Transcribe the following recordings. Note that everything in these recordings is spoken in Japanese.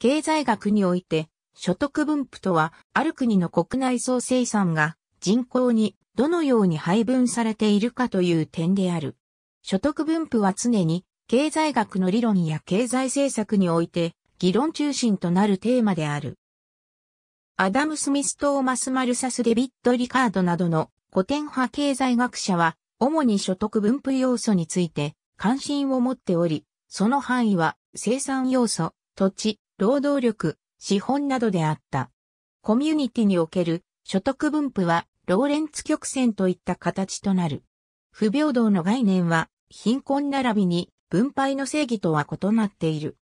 経済学において、所得分布とは、ある国の国内総生産が人口にどのように配分されているかという点である。所得分布は常に経済学の理論や経済政策において議論中心となるテーマである。アダム・スミス・トーマス・マルサス・デビッド・リカードなどの古典派経済学者は、主に所得分布要素について関心を持っており、その範囲は生産要素、土地、労働力、資本などであった。コミュニティにおける所得分布はローレンツ曲線といった形となる。不平等の概念は貧困並びに分配の正義とは異なっている。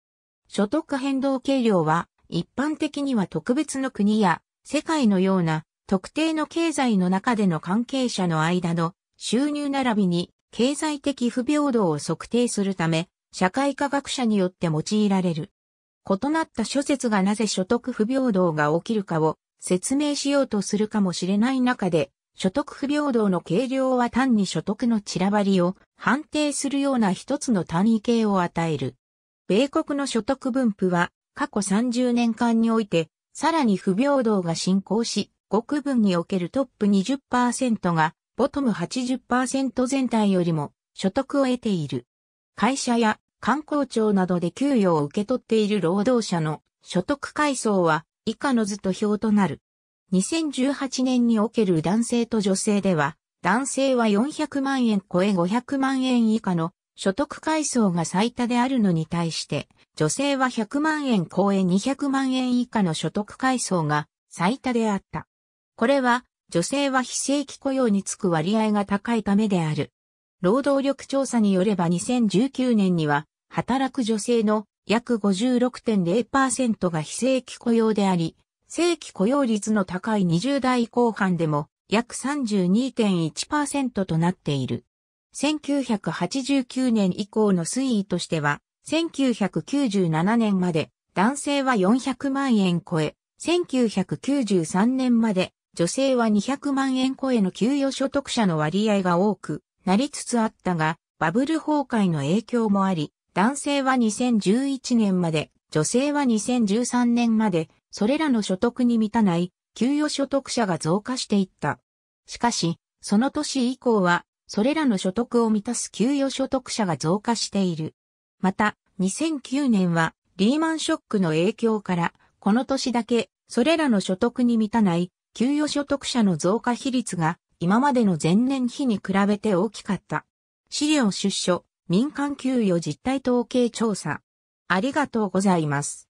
所得変動計量は一般的には特別の国や世界のような特定の経済の中での関係者の間の収入並びに経済的不平等を測定するため社会科学者によって用いられる。異なった諸説がなぜ所得不平等が起きるかを説明しようとするかもしれない中で、所得不平等の計量は単に所得の散らばりを判定するような一つの単位形を与える。米国の所得分布は過去30年間において、さらに不平等が進行し、国分におけるトップ20%が、ボトム80%全体よりも所得を得ている。会社や観光庁などで給与を受け取っている労働者の所得階層は以下の図と表となる。2018年における男性と女性では、男性は400万円超え500万円以下の所得階層が最多であるのに対して、女性は100万円超え200万円以下の所得階層が最多であった。これは、女性は非正規雇用につく割合が高いためである。労働力調査によれば2019年には、働く女性の約56.0%が非正規雇用であり、正規雇用率の高い20代後半でも約32.1%となっている。1989年以降の推移としては、1997年まで男性は400万円超え、1993年まで女性は200万円超えの給与所得者の割合が多く、なりつつあったが、バブル崩壊の影響もあり、男性は2011年まで、女性は2013年まで、それらの所得に満たない給与所得者が増加していった。しかし、その年以降は、それらの所得を満たす給与所得者が増加している。また、2009年は、リーマンショックの影響から、この年だけ、それらの所得に満たない、給与所得者の増加比率が今までの前年比に比べて大きかった。資料出所、民間給与実態統計調査。ありがとうございます。